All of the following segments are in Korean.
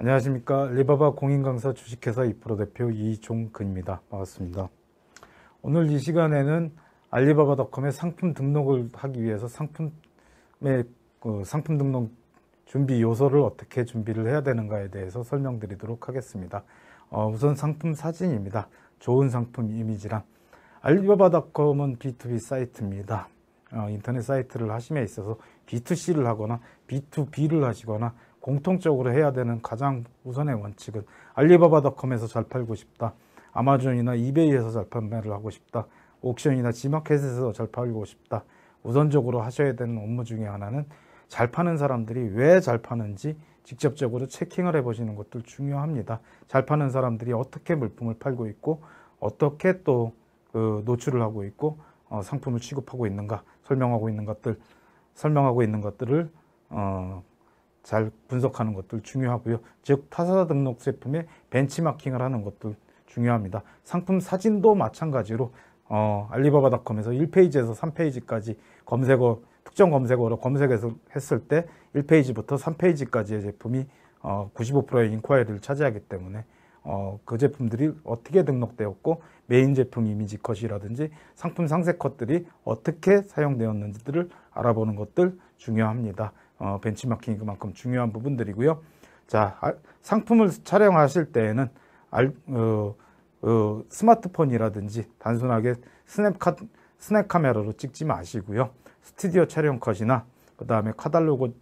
안녕하십니까. 리바바 공인강사 주식회사 2% 대표 이종근입니다. 반갑습니다. 오늘 이 시간에는 알리바바닷컴에 상품 등록을 하기 위해서 상품의 그 상품 등록 준비 요소를 어떻게 준비를 해야 되는가에 대해서 설명드리도록 하겠습니다. 어, 우선 상품 사진입니다. 좋은 상품 이미지랑 알리바바닷컴은 B2B 사이트입니다. 어, 인터넷 사이트를 하심에 있어서 B2C를 하거나 B2B를 하시거나 공통적으로 해야 되는 가장 우선의 원칙은 알리바바닷컴에서 잘 팔고 싶다. 아마존이나 이베이에서 잘 판매를 하고 싶다. 옥션이나 지마켓에서 잘 팔고 싶다. 우선적으로 하셔야 되는 업무 중에 하나는 잘 파는 사람들이 왜 잘 파는지 직접적으로 체킹을 해보시는 것도 중요합니다. 잘 파는 사람들이 어떻게 물품을 팔고 있고 어떻게 또 그, 노출을 하고 있고 어, 상품을 취급하고 있는가 설명하고 있는 것들 설명하고 있는 것들을 어, 잘 분석하는 것들 중요하고요. 즉 타사 등록 제품의 벤치마킹을 하는 것도 중요합니다. 상품 사진도 마찬가지로 어, 알리바바닷컴에서 1페이지에서 3페이지까지 검색어 특정 검색어로 검색해서 했을 때 1페이지부터 3페이지까지의 제품이 어, 95%의 인콰이리를 차지하기 때문에 어, 그 제품들이 어떻게 등록되었고 메인 제품 이미지 컷이라든지 상품 상세 컷들이 어떻게 사용되었는지들을 알아보는 것들 중요합니다. 어, 벤치마킹이 그만큼 중요한 부분들이고요. 자, 아, 상품을 촬영하실 때에는 알, 어, 어, 스마트폰이라든지 단순하게 스냅카, 스냅 카메라로 찍지 마시고요. 스튜디오 촬영 컷이나 그 다음에 카달로그에서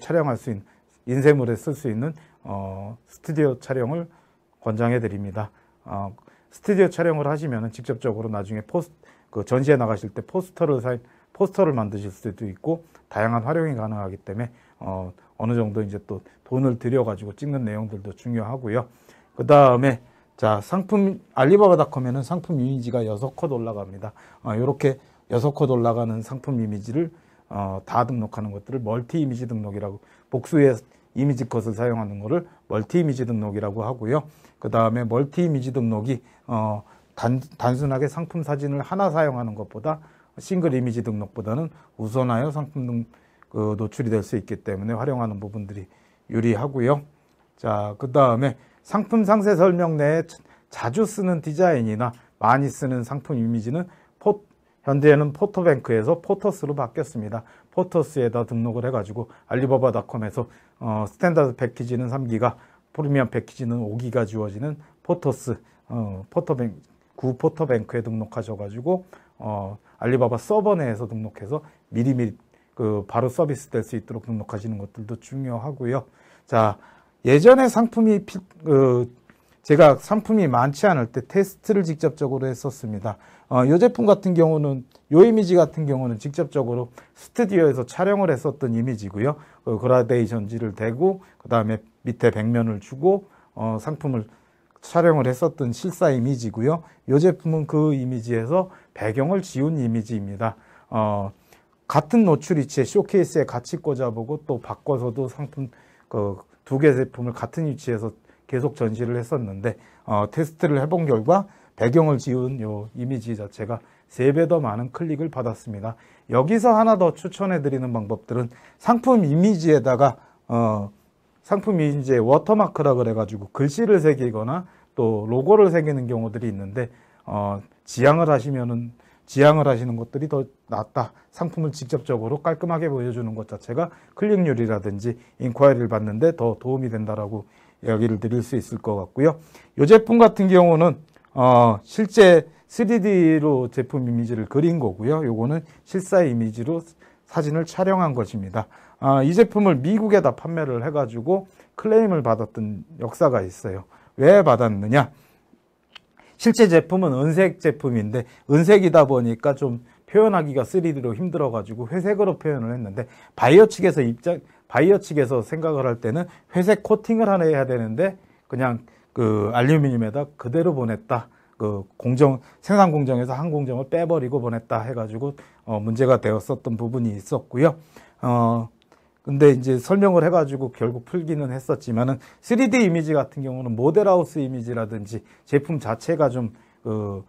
촬영할 수 있는 인쇄물에 쓸 수 있는 어, 스튜디오 촬영을 권장해 드립니다. 어, 스튜디오 촬영을 하시면 직접적으로 나중에 포스, 그 전시에 나가실 때 포스터를 사, 포스터를 만드실 수도 있고 다양한 활용이 가능하기 때문에 어, 어느 정도 이제 또 돈을 들여가지고 찍는 내용들도 중요하고요. 그 다음에 자 상품 알리바바닷컴에는 상품 이미지가 6컷 올라갑니다. 어, 이렇게 6컷 올라가는 상품 이미지를 어, 다 등록하는 것들을 멀티 이미지 등록이라고 복수의 이미지 컷을 사용하는 것을 멀티 이미지 등록이라고 하고요. 그 다음에 멀티 이미지 등록이 어, 단, 단순하게 상품 사진을 하나 사용하는 것보다 싱글 이미지 등록보다는 우선하여 상품 등그 노출이 될 수 있기 때문에 활용하는 부분들이 유리하고요. 자, 그 다음에 상품 상세 설명 내에 자주 쓰는 디자인이나 많이 쓰는 상품 이미지는 포, 현재는 포토뱅크에서 포터스로 바뀌었습니다. 포터스에다 등록을 해가지고 알리바바닷컴에서 어, 스탠다드 패키지는 3기가 프리미엄 패키지는 5기가 주어지는 포터스 어, 포터뱅 구 포터뱅크에 등록하셔가지고 어, 알리바바 서버 내에서 등록해서 미리미리 그 바로 서비스 될 수 있도록 등록하시는 것들도 중요하고요. 자, 예전에 상품이 피, 그 제가 상품이 많지 않을 때 테스트를 직접적으로 했었습니다. 어, 이 제품 같은 경우는 이 이미지 같은 경우는 직접적으로 스튜디오에서 촬영을 했었던 이미지고요. 그 그라데이션지를 대고 그 다음에 밑에 백면을 주고 어, 상품을 촬영을 했었던 실사 이미지고요. 이 제품은 그 이미지에서 배경을 지운 이미지입니다. 어, 같은 노출 위치에 쇼케이스에 같이 꽂아보고 또 바꿔서도 상품 그 두 개 제품을 같은 위치에서 계속 전시를 했었는데 어, 테스트를 해본 결과 배경을 지운 요 이미지 자체가 3배 더 많은 클릭을 받았습니다. 여기서 하나 더 추천해 드리는 방법들은 상품 이미지에다가 어, 상품이 이제 워터마크라 그래가지고 글씨를 새기거나 또 로고를 새기는 경우들이 있는데 어, 지향을 하시면은 지향을 하시는 것들이 더 낫다. 상품을 직접적으로 깔끔하게 보여주는 것 자체가 클릭률이라든지 인콰이리를 받는데 더 도움이 된다라고 이야기를 드릴 수 있을 것 같고요. 이 제품 같은 경우는 어, 실제 3D로 제품 이미지를 그린 거고요. 요거는 실사 이미지로 사진을 촬영한 것입니다. 아, 이 제품을 미국에다 판매를 해가지고 클레임을 받았던 역사가 있어요. 왜 받았느냐? 실제 제품은 은색 제품인데 은색이다 보니까 좀 표현하기가 3D로 힘들어가지고 회색으로 표현을 했는데 바이어 측에서 입장 바이어 측에서 생각을 할 때는 회색 코팅을 하나 해야 되는데 그냥 그 알루미늄에다 그대로 보냈다. 그 공정 생산 공정에서 한 공정을 빼버리고 보냈다 해가지고 어, 문제가 되었었던 부분이 있었고요. 어, 근데 이제 설명을 해가지고 결국 풀기는 했었지만은 3D 이미지 같은 경우는 모델하우스 이미지라든지 제품 자체가 좀 어,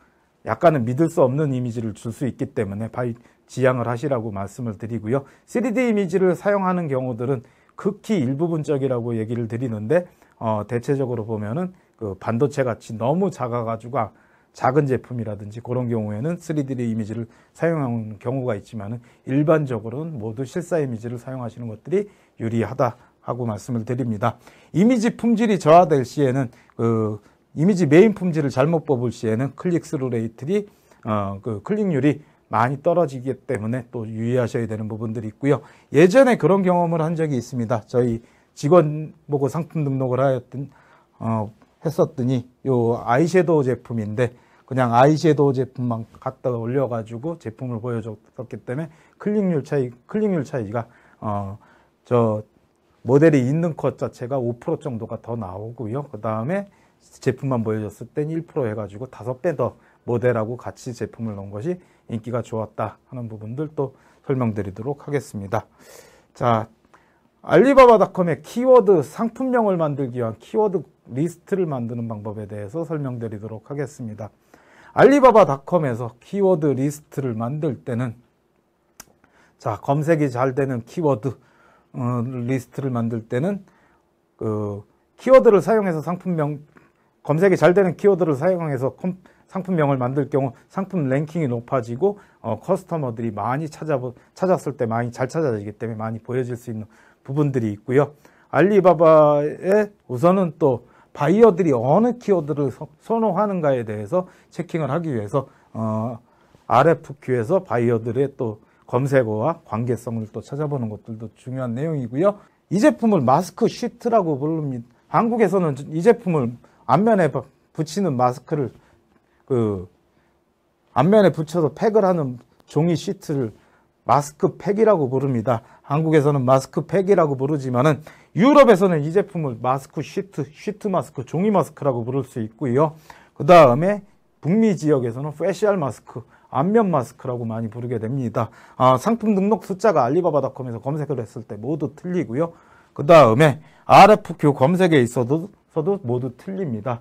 약간은 믿을 수 없는 이미지를 줄 수 있기 때문에 바이 지향을 하시라고 말씀을 드리고요. 3D 이미지를 사용하는 경우들은 극히 일부분적이라고 얘기를 드리는데 어, 대체적으로 보면은 그 반도체 같이 너무 작아가지고 아, 작은 제품이라든지 그런 경우에는 3D 이미지를 사용하는 경우가 있지만 일반적으로는 모두 실사 이미지를 사용하시는 것들이 유리하다 하고 말씀을 드립니다. 이미지 품질이 저하될 시에는 그 이미지 메인 품질을 잘못 뽑을 시에는 클릭스루 레이트리 어, 그 클릭률이 많이 떨어지기 때문에 또 유의하셔야 되는 부분들이 있고요. 예전에 그런 경험을 한 적이 있습니다. 저희 직원 보고 상품 등록을 하였던 어, 했었더니 요 아이섀도우 제품인데 그냥 아이섀도우 제품만 갖다 올려가지고 제품을 보여줬기 때문에 클릭률 차이, 클릭률 차이가 어, 저 모델이 있는 컷 자체가 5% 정도가 더 나오고요. 그 다음에 제품만 보여줬을 땐 1% 해가지고 5배 더 모델하고 같이 제품을 넣은 것이 인기가 좋았다 하는 부분들도 설명드리도록 하겠습니다. 자, 알리바바닷컴의 키워드 상품명을 만들기 위한 키워드 리스트를 만드는 방법에 대해서 설명드리도록 하겠습니다. 알리바바닷컴에서 키워드 리스트를 만들 때는 자 검색이 잘 되는 키워드 어, 리스트를 만들 때는 그 키워드를 사용해서 상품명 검색이 잘 되는 키워드를 사용해서 컴, 상품명을 만들 경우 상품 랭킹이 높아지고 어, 커스터머들이 많이 찾아 보 찾았을 때 많이 잘 찾아지기 때문에 많이 보여질 수 있는 부분들이 있고요. 알리바바에 우선은 또 바이어들이 어느 키워드를 선호하는가에 대해서 체킹을 하기 위해서 어, RFQ에서 바이어들의 또 검색어와 관계성을 또 찾아보는 것들도 중요한 내용이고요. 이 제품을 마스크 시트라고 부릅니다. 한국에서는 이 제품을 안면에 붙이는 마스크를 그안면에 붙여서 팩을 하는 종이 시트를 마스크팩이라고 부릅니다. 한국에서는 마스크팩이라고 부르지만은 유럽에서는 이 제품을 마스크 시트, 시트 마스크, 종이 마스크라고 부를 수 있고요. 그 다음에 북미 지역에서는 페시알 마스크, 안면 마스크라고 많이 부르게 됩니다. 아, 상품 등록 숫자가 알리바바닷컴에서 검색을 했을 때 모두 틀리고요. 그 다음에 RFQ 검색에 있어도 모두 틀립니다.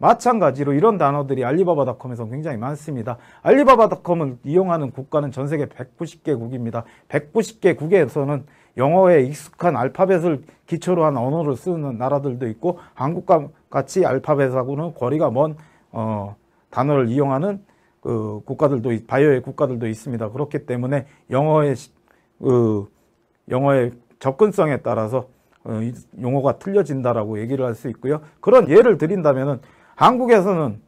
마찬가지로 이런 단어들이 알리바바닷컴에서 굉장히 많습니다. 알리바바닷컴을 이용하는 국가는 전 세계 190개국입니다. 190개국에서는 영어에 익숙한 알파벳을 기초로 한 언어를 쓰는 나라들도 있고 한국과 같이 알파벳하고는 거리가 먼 어, 단어를 이용하는 그 국가들도 바이오의 국가들도 있습니다. 그렇기 때문에 영어의 그 영어의 접근성에 따라서 어, 용어가 틀려진다라고 얘기를 할 수 있고요. 그런 예를 드린다면은 한국에서는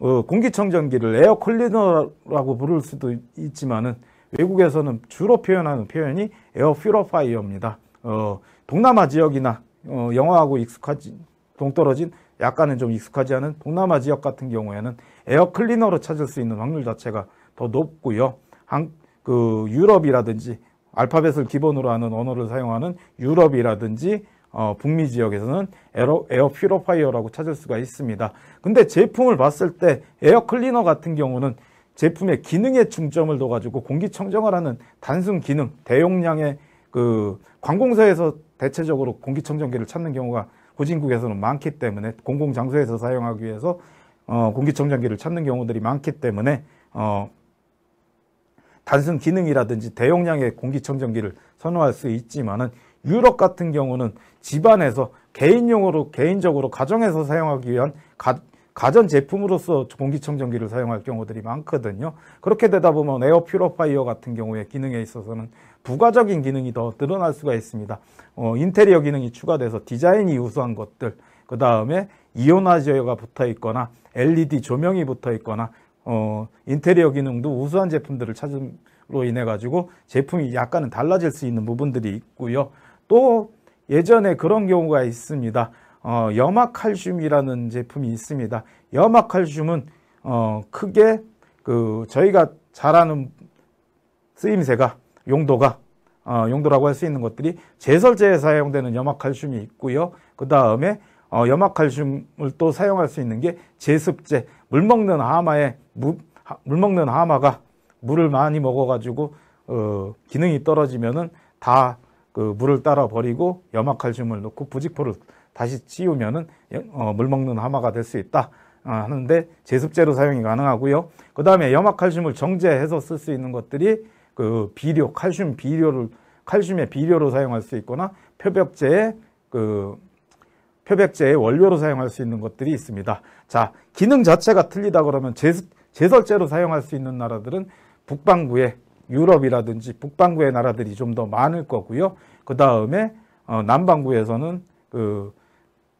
어, 공기청정기를 에어 클리너라고 부를 수도 있지만은 외국에서는 주로 표현하는 표현이 에어 퓨러파이어입니다. 어, 동남아 지역이나 어, 영어하고 익숙하지 동떨어진 약간은 좀 익숙하지 않은 동남아 지역 같은 경우에는 에어 클리너로 찾을 수 있는 확률 자체가 더 높고요. 한, 그 유럽이라든지 알파벳을 기본으로 하는 언어를 사용하는 유럽이라든지 어, 북미 지역에서는 에어, 에어 퓨러파이어라고 찾을 수가 있습니다. 근데 제품을 봤을 때 에어 클리너 같은 경우는 제품의 기능에 중점을 둬가지고 공기청정을 하는 단순 기능, 대용량의 그 관공서에서 대체적으로 공기청정기를 찾는 경우가 후진국에서는 많기 때문에 공공장소에서 사용하기 위해서 어, 공기청정기를 찾는 경우들이 많기 때문에 어, 단순 기능이라든지 대용량의 공기청정기를 선호할 수 있지만은 유럽 같은 경우는 집안에서 개인용으로 개인적으로 가정에서 사용하기 위한 가, 가전 제품으로서 공기청정기를 사용할 경우들이 많거든요. 그렇게 되다 보면 에어 퓨러파이어 같은 경우에 기능에 있어서는 부가적인 기능이 더 늘어날 수가 있습니다. 어, 인테리어 기능이 추가돼서 디자인이 우수한 것들, 그 다음에 이온화제어가 붙어 있거나 LED 조명이 붙어 있거나 어, 인테리어 기능도 우수한 제품들을 찾음으로 인해 가지고 제품이 약간은 달라질 수 있는 부분들이 있고요. 또 예전에 그런 경우가 있습니다. 어, 염화칼슘이라는 제품이 있습니다. 염화칼슘은 어, 크게 그 저희가 잘 아는 쓰임새가 용도가 어, 용도라고 할 수 있는 것들이 제설제에 사용되는 염화칼슘이 있고요. 그 다음에 어, 염화칼슘을 또 사용할 수 있는 게 제습제. 물 먹는 하마에 물, 물 먹는 하마가 물을 많이 먹어가지고 어, 기능이 떨어지면은 다 그 물을 따라 버리고 염화칼슘을 넣고 부직포를 다시 씌우면은 어, 물 먹는 하마가 될 수 있다 어, 하는데 제습제로 사용이 가능하고요. 그 다음에 염화칼슘을 정제해서 쓸 수 있는 것들이 그 비료, 칼슘 비료를 칼슘의 비료로 사용할 수 있거나 표벽제에 그 표백제의 원료로 사용할 수 있는 것들이 있습니다. 자, 기능 자체가 틀리다 그러면 제, 제설제로 사용할 수 있는 나라들은 북반구의 유럽이라든지 북반구의 나라들이 좀 더 많을 거고요. 그 다음에 어, 남반구에서는 그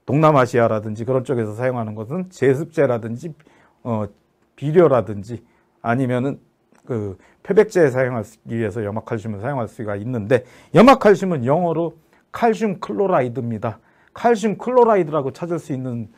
동남아시아라든지 그런 쪽에서 사용하는 것은 제습제라든지 어, 비료라든지 아니면은 그 표백제에 사용하기 위해서 염화칼슘을 사용할 수가 있는데 염화칼슘은 영어로 칼슘 클로라이드입니다. 칼슘 클로라이드라고 찾을 수 있는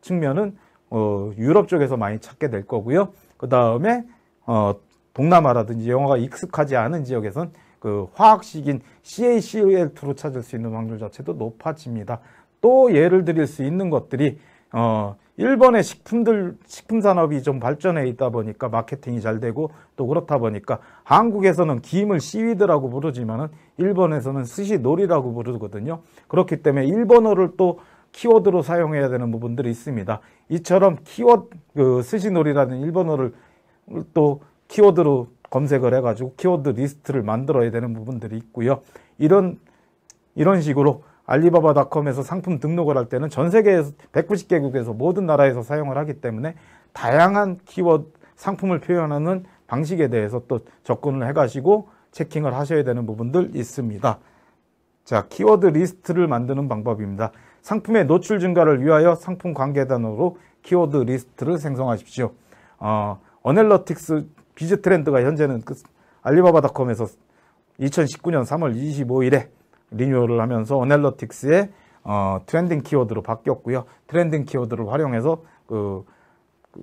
측면은 어, 유럽 쪽에서 많이 찾게 될 거고요. 그 다음에 어, 동남아라든지 영어가 익숙하지 않은 지역에선 그 화학식인 CaCl2로 찾을 수 있는 확률 자체도 높아집니다. 또 예를 드릴 수 있는 것들이 어, 일본의 식품들 식품 산업이 좀 발전해 있다 보니까 마케팅이 잘 되고 또 그렇다 보니까 한국에서는 김을 시위드라고 부르지만은 일본에서는 스시놀이라고 부르거든요. 그렇기 때문에 일본어를 또 키워드로 사용해야 되는 부분들이 있습니다. 이처럼 키워드 그 스시놀이라는 일본어를 또 키워드로 검색을 해가지고 키워드 리스트를 만들어야 되는 부분들이 있고요. 이런 이런 식으로 알리바바닷컴에서 상품 등록을 할 때는 전 세계에서 190개국에서 모든 나라에서 사용을 하기 때문에 다양한 키워드 상품을 표현하는 방식에 대해서 또 접근을 해 가시고 체킹을 하셔야 되는 부분들 있습니다. 자, 키워드 리스트를 만드는 방법입니다. 상품의 노출 증가를 위하여 상품 관계 단으로 키워드 리스트를 생성하십시오. 어, 어넬러틱스 비즈 트렌드가 현재는 그 알리바바닷컴에서 2019년 3월 25일에 리뉴얼을 하면서 어널러틱스의 어, 트렌딩 키워드로 바뀌었고요. 트렌딩 키워드를 활용해서 그, 그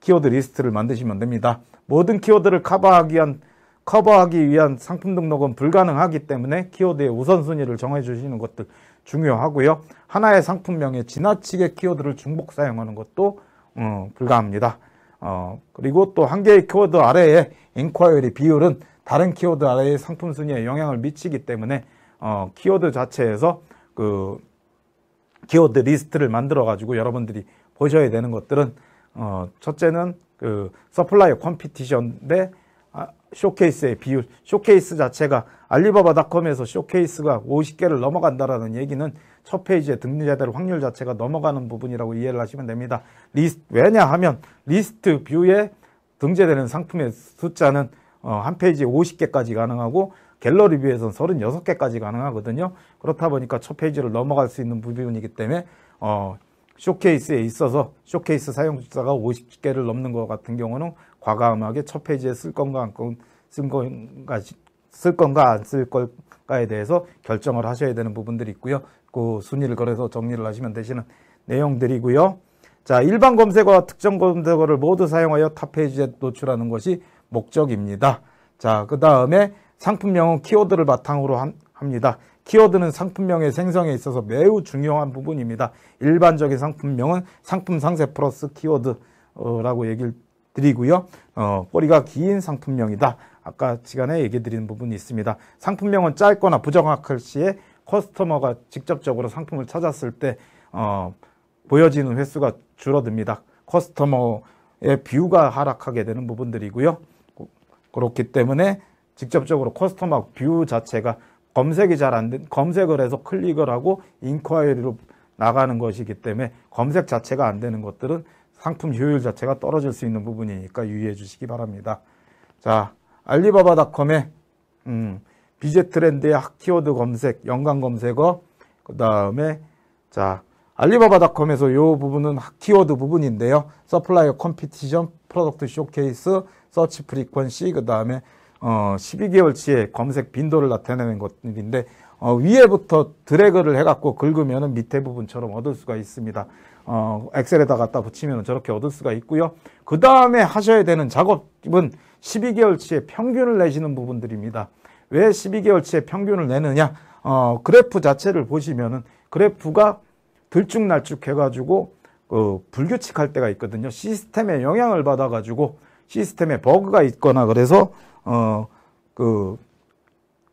키워드 리스트를 만드시면 됩니다. 모든 키워드를 커버하기 위한 커버하기 위한 상품 등록은 불가능하기 때문에 키워드의 우선순위를 정해주시는 것도 중요하고요. 하나의 상품명에 지나치게 키워드를 중복 사용하는 것도 어, 불가합니다. 어, 그리고 또 한 개의 키워드 아래에 인콰이어리 비율은 다른 키워드 아래의 상품 순위에 영향을 미치기 때문에 어, 키워드 자체에서 그 키워드 리스트를 만들어 가지고 여러분들이 보셔야 되는 것들은 어, 첫째는 그 서플라이어 컴피티션 대 아, 쇼케이스의 비율 쇼케이스 자체가 알리바바닷컴에서 쇼케이스가 50개를 넘어간다라는 얘기는 첫 페이지에 등재될 확률 자체가 넘어가는 부분이라고 이해를 하시면 됩니다. 리스트, 왜냐하면 리스트 뷰에 등재되는 상품의 숫자는 어, 한 페이지에 50개까지 가능하고 갤러리 뷰에서는 36개까지 가능하거든요. 그렇다 보니까 첫 페이지를 넘어갈 수 있는 부분이기 때문에 어, 쇼케이스에 있어서 쇼케이스 사용자가 50개를 넘는 것 같은 경우는 과감하게 첫 페이지에 쓸 건가 안 쓸 건가 쓸 건가 안쓸건가에 대해서 결정을 하셔야 되는 부분들이 있고요. 그 순위를 걸어서 정리를 하시면 되시는 내용들이고요. 자, 일반 검색어와 특정 검색어를 모두 사용하여 탑 페이지에 노출하는 것이 목적입니다. 자, 그 다음에 상품명은 키워드를 바탕으로 한, 합니다. 키워드는 상품명의 생성에 있어서 매우 중요한 부분입니다. 일반적인 상품명은 상품 상세 플러스 키워드라고 어, 얘기를 드리고요. 어, 꼬리가 긴 상품명이다. 아까 시간에 얘기 드린 부분이 있습니다. 상품명은 짧거나 부정확할 시에 커스터머가 직접적으로 상품을 찾았을 때 어, 보여지는 횟수가 줄어듭니다. 커스터머의 뷰가 하락하게 되는 부분들이고요. 그렇기 때문에 직접적으로 커스터머 뷰 자체가 검색이 잘 안 된, 검색을 해서 클릭을 하고 인콰이리로 나가는 것이기 때문에 검색 자체가 안 되는 것들은 상품 효율 자체가 떨어질 수 있는 부분이니까 유의해 주시기 바랍니다. 자, 알리바바닷컴의 음, 비제 트렌드의 핫키워드 검색, 연관 검색어, 그 다음에 자 알리바바닷컴에서 이 부분은 키워드 부분인데요. 서플라이어 컴피티션, 프로덕트 쇼케이스, 서치 프리퀀시, 그 다음에 어 12개월치의 검색 빈도를 나타내는 것인데 어 위에부터 드래그를 해갖고 긁으면 밑에 부분처럼 얻을 수가 있습니다. 어 엑셀에다 갖다 붙이면 저렇게 얻을 수가 있고요. 그 다음에 하셔야 되는 작업은 12개월치의 평균을 내시는 부분들입니다. 왜 12개월치의 평균을 내느냐? 어 그래프 자체를 보시면은 그래프가 들쭉날쭉 해가지고 어, 불규칙할 때가 있거든요. 시스템에 영향을 받아가지고 시스템에 버그가 있거나 그래서 어 그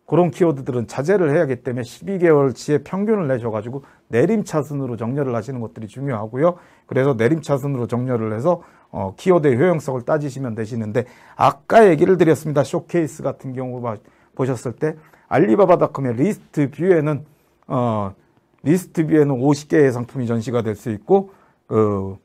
그런 키워드들은 자제를 해야기 때문에 12개월치의 평균을 내셔가지고 내림차순으로 정렬을 하시는 것들이 중요하고요. 그래서 내림차순으로 정렬을 해서 어 키워드의 효용성을 따지시면 되시는데 아까 얘기를 드렸습니다. 쇼케이스 같은 경우 보셨을 때 알리바바닷컴의 리스트 뷰에는 어, 리스트 뷰에는 50개의 상품이 전시가 될 수 있고 그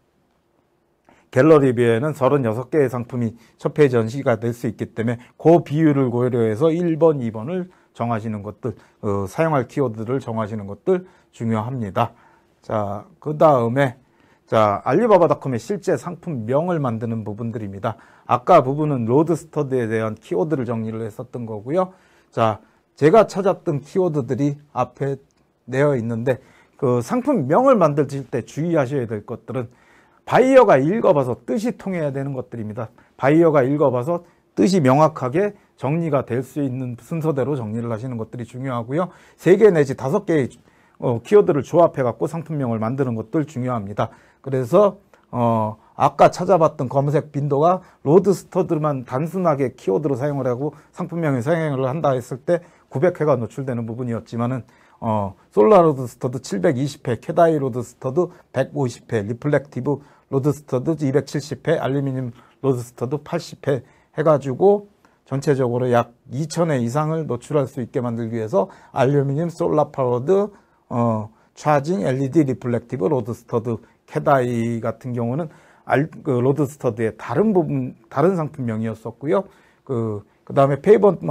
갤러리비에는 36개의 상품이 첫페이지 전시가 될 수 있기 때문에 그 비율을 고려해서 1번, 2번을 정하시는 것들, 어, 사용할 키워드를 정하시는 것들 중요합니다. 자, 그 다음에 자, 알리바바닷컴의 실제 상품명을 만드는 부분들입니다. 아까 부분은 로드스터드에 대한 키워드를 정리를 했었던 거고요. 자, 제가 찾았던 키워드들이 앞에 내어 있는데 그 상품명을 만들때 주의하셔야 될 것들은 바이어가 읽어봐서 뜻이 통해야 되는 것들입니다. 바이어가 읽어봐서 뜻이 명확하게 정리가 될 수 있는 순서대로 정리를 하시는 것들이 중요하고요. 3개 내지 5개의 어, 키워드를 조합해갖고 상품명을 만드는 것들 중요합니다. 그래서 어, 아까 찾아봤던 검색 빈도가 로드스터들만 단순하게 키워드로 사용을 하고 상품명에 사용을 한다 했을 때 900회가 노출되는 부분이었지만은 어, 솔라 로드스터도 720회, 케다이 로드스터도 150회, 리플렉티브 로드스터도 270회, 알루미늄 로드스터도 80회 해가지고 전체적으로 약 2,000회 이상을 노출할 수 있게 만들기 위해서 알루미늄 솔라 파워드 어, 차징 LED 리플렉티브 로드스터드 캐다이 같은 경우는 알, 그 로드스터드의 다른 부분 다른 상품명이었었고요. 그 그다음에 페이먼트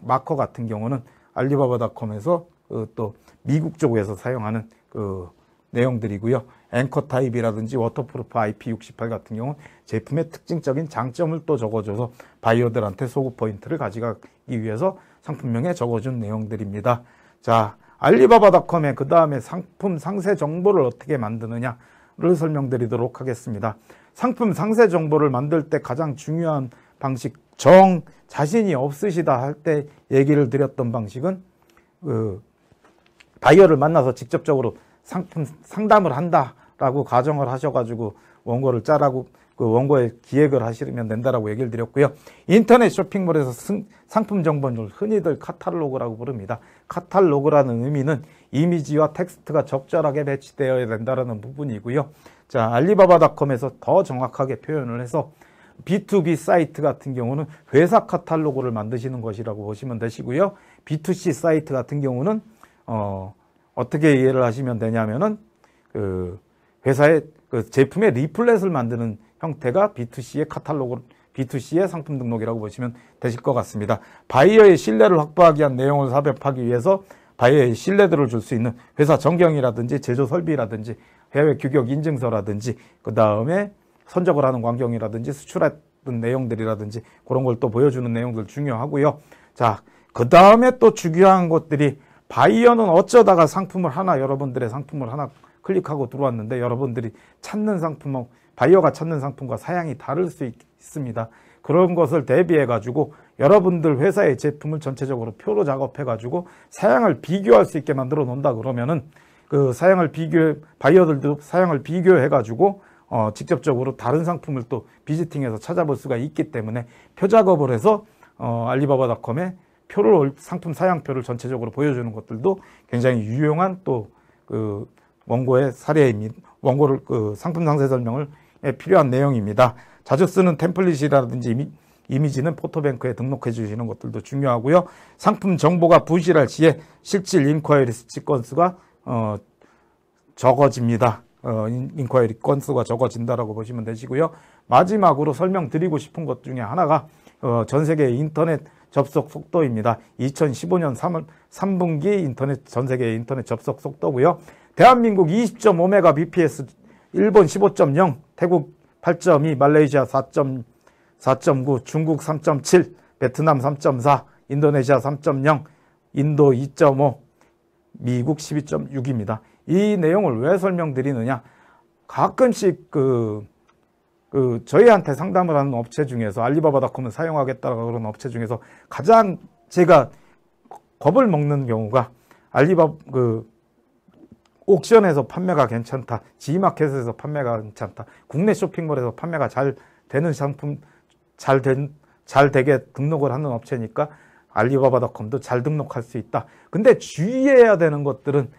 마커 같은 경우는 알리바바닷컴에서 그또 미국 쪽에서 사용하는 그 내용들이고요. 앵커 타입이라든지 워터프루프 IP68 같은 경우는 제품의 특징적인 장점을 또 적어줘서 바이어들한테 소구 포인트를 가져가기 위해서 상품명에 적어준 내용들입니다. 자, 알리바바닷컴에그 다음에 상품 상세 정보를 어떻게 만드느냐를 설명드리도록 하겠습니다. 상품 상세 정보를 만들 때 가장 중요한 방식, 정, 자신이 없으시다 할 때 얘기를 드렸던 방식은 그 바이어를 만나서 직접적으로 상품 상담을 한다라고 가정을 하셔가지고 원고를 짜라고 그원고에 기획을 하시면 된다라고 얘기를 드렸고요. 인터넷 쇼핑몰에서 승, 상품 정보를 흔히들 카탈로그라고 부릅니다. 카탈로그라는 의미는 이미지와 텍스트가 적절하게 배치되어야 된다라는 부분이고요. 자, 알리바바닷컴에서 더 정확하게 표현을 해서 B2B 사이트 같은 경우는 회사 카탈로그를 만드시는 것이라고 보시면 되시고요. B2C 사이트 같은 경우는 어, 어떻게 이해를 하시면 되냐면은 그 회사의 그 제품의 리플렛을 만드는 형태가 B2C의 카탈로그 B2C의 상품 등록이라고 보시면 되실 것 같습니다. 바이어의 신뢰를 확보하기 위한 내용을 삽입하기 위해서 바이어의 신뢰들을 줄 수 있는 회사 전경이라든지 제조 설비라든지 해외 규격 인증서라든지 그 다음에 선적을 하는 광경이라든지 수출했던 내용들이라든지 그런 걸 또 보여주는 내용들 중요하고요. 자, 그 다음에 또 중요한 것들이 바이어는 어쩌다가 상품을 하나 여러분들의 상품을 하나 클릭하고 들어왔는데 여러분들이 찾는 상품 은 바이어가 찾는 상품과 사양이 다를 수 있, 습니다 그런 것을 대비해 가지고 여러분들 회사의 제품을 전체적으로 표로 작업해 가지고 사양을 비교할 수 있게 만들어 놓는다 그러면은 그 사양을 비교 바이어들도 사양을 비교해 가지고 어, 직접적으로 다른 상품을 또 비지팅해서 찾아볼 수가 있기 때문에 표 작업을 해서 어, 알리바바닷컴에 표를 상품 사양표를 전체적으로 보여주는 것들도 굉장히 유용한 또 그 원고의 사례입니다. 원고를 그 상품 상세 설명을 필요한 내용입니다. 자주 쓰는 템플릿이라든지 이미, 이미 지는 포토뱅크에 등록해 주시는 것들도 중요하고요. 상품 정보가 부실할 시에 실질 인콰이리 스 건수가 어, 적어집니다. 어, 인콰이리 건수가 적어진다라고 보시면 되시고요. 마지막으로 설명드리고 싶은 것 중에 하나가 어, 전 세계 인터넷 접속 속도입니다. 2015년 3, 3분기 인터넷 전 세계 인터넷 접속 속도고요. 대한민국 20.5mbps, 일본 15.0, 태국 8.2, 말레이시아 4.4.9, 중국 3.7, 베트남 3.4, 인도네시아 3.0, 인도 2.5, 미국 12.6입니다. 이 내용을 왜 설명드리느냐? 가끔씩 그그 저희한테 상담을 하는 업체 중에서 알리바바닷컴을 사용하겠다고 그런 업체 중에서 가장 제가 겁을 먹는 경우가 알리바 그 옥션에서 판매가 괜찮다, 지마켓에서 판매가 괜찮다, 국내 쇼핑몰에서 판매가 잘 되는 상품 잘 된 잘 되게 등록을 하는 업체니까 알리바바닷컴도 잘 등록할 수 있다. 근데 주의해야 되는 것들은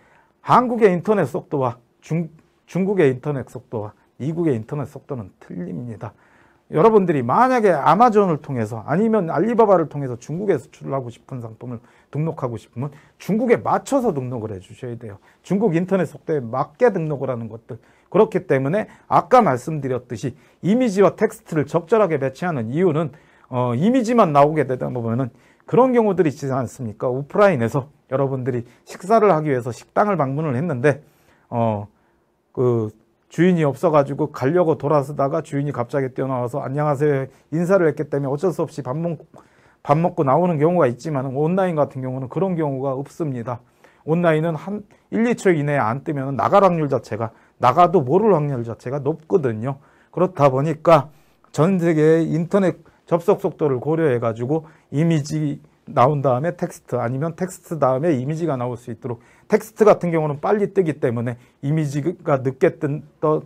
한국의 인터넷 속도와 중, 중국의 인터넷 속도와 미국의 인터넷 속도는 틀립니다. 여러분들이 만약에 아마존을 통해서 아니면 알리바바를 통해서 중국에 수출하고 싶은 상품을 등록하고 싶으면 중국에 맞춰서 등록을 해 주셔야 돼요. 중국 인터넷 속도에 맞게 등록을 하는 것들. 그렇기 때문에 아까 말씀드렸듯이 이미지와 텍스트를 적절하게 배치하는 이유는 어, 이미지만 나오게 되다 보면은 그런 경우들이 있지 않습니까? 오프라인에서 여러분들이 식사를 하기 위해서 식당을 방문을 했는데 어, 그 주인이 없어가지고 가려고 돌아서다가 주인이 갑자기 뛰어나와서 안녕하세요 인사를 했기 때문에 어쩔 수 없이 밥, 먹, 밥 먹고 나오는 경우가 있지만 온라인 같은 경우는 그런 경우가 없습니다. 온라인은 한 1, 2초 이내에 안 뜨면 나갈 확률 자체가 나가도 모를 확률 자체가 높거든요. 그렇다 보니까 전 세계의 인터넷 접속 속도를 고려해 가지고 이미지 나온 다음에 텍스트 아니면 텍스트 다음에 이미지가 나올 수 있도록 텍스트 같은 경우는 빨리 뜨기 때문에 이미지가 늦게 뜬, 떠,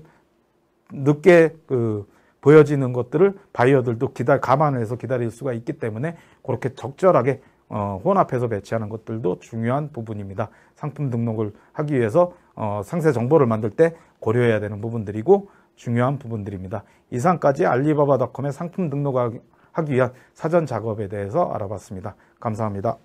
늦게 그 보여지는 것들을 바이어들도 기다 감안해서 기다릴 수가 있기 때문에 그렇게 적절하게 어, 혼합해서 배치하는 것들도 중요한 부분입니다. 상품 등록을 하기 위해서 어, 상세 정보를 만들 때 고려해야 되는 부분들이고 중요한 부분들입니다. 이상까지 알리바바닷컴의 상품 등록하기 하기 위한 사전 작업에 대해서 알아봤습니다. 감사합니다.